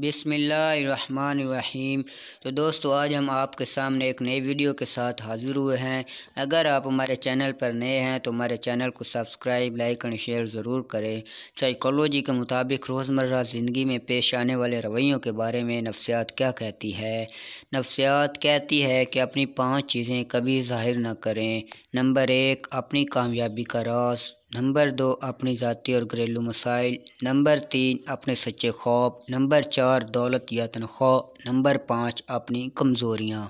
बिसमीम तो दोस्तों आज हम आपके सामने एक नई वीडियो के साथ हाज़िर हुए हैं अगर आप हमारे चैनल पर नए हैं तो हमारे चैनल को सब्सक्राइब लाइक एंड शेयर ज़रूर करें साइकोलॉजी के मुताबिक रोज़मर्रा ज़िंदगी में पेश आने वाले रवैयों के बारे में नफ्सियात क्या कहती है नफ्सियात कहती है कि अपनी पाँच चीज़ें कभी जाहिर ना करें नंबर एक अपनी कामयाबी का रास नंबर दो अपनी ज़ाति और घरेलू मसाइल नंबर तीन अपने सच्चे ख्वाब नंबर चार दौलत या तनख्वाह नंबर पाँच अपनी कमज़ोरियाँ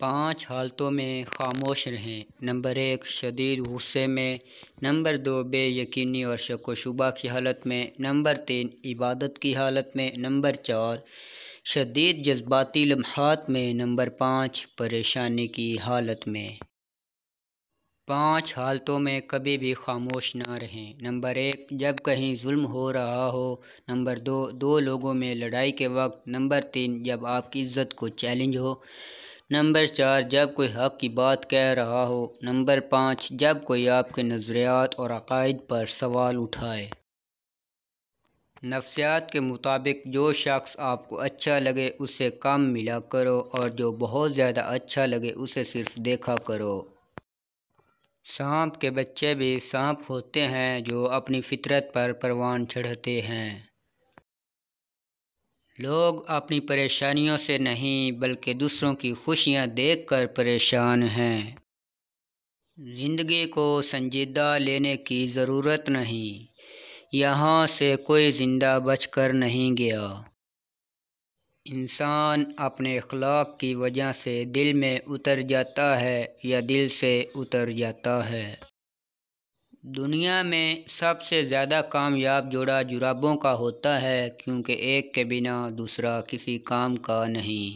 पाँच हालतों में खामोश रहें नंबर एक शदीद गुस्से में नंबर दो बेयकीनी और शक शुबा की हालत में नंबर तीन इबादत की हालत में नंबर चार शदीद जज्बाती लम्हात में नंबर पाँच परेशानी की हालत में पांच हालतों में कभी भी खामोश ना रहें नंबर एक जब कहीं जुल्म हो रहा हो नंबर दो दो लोगों में लड़ाई के वक्त नंबर तीन जब आपकी इज्जत को चैलेंज हो नंबर चार जब कोई हक की बात कह रहा हो नंबर पाँच जब कोई आपके नज़रियात और अकायद पर सवाल उठाए नफ्सियात के मुताबिक जो शख्स आपको अच्छा लगे उसे कम मिला करो और जो बहुत ज़्यादा अच्छा लगे उसे सिर्फ देखा करो सांप के बच्चे भी सांप होते हैं जो अपनी फितरत पर परवान चढ़ते हैं लोग अपनी परेशानियों से नहीं बल्कि दूसरों की खुशियां देखकर परेशान हैं ज़िंदगी को संजीदा लेने की ज़रूरत नहीं यहाँ से कोई ज़िंदा बचकर नहीं गया इंसान अपने अखलाक की वजह से दिल में उतर जाता है या दिल से उतर जाता है दुनिया में सबसे ज़्यादा कामयाब जोड़ा जुराबों का होता है क्योंकि एक के बिना दूसरा किसी काम का नहीं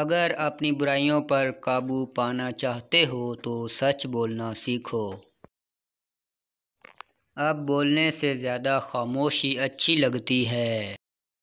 अगर अपनी बुराइयों पर काबू पाना चाहते हो तो सच बोलना सीखो अब बोलने से ज़्यादा खामोशी अच्छी लगती है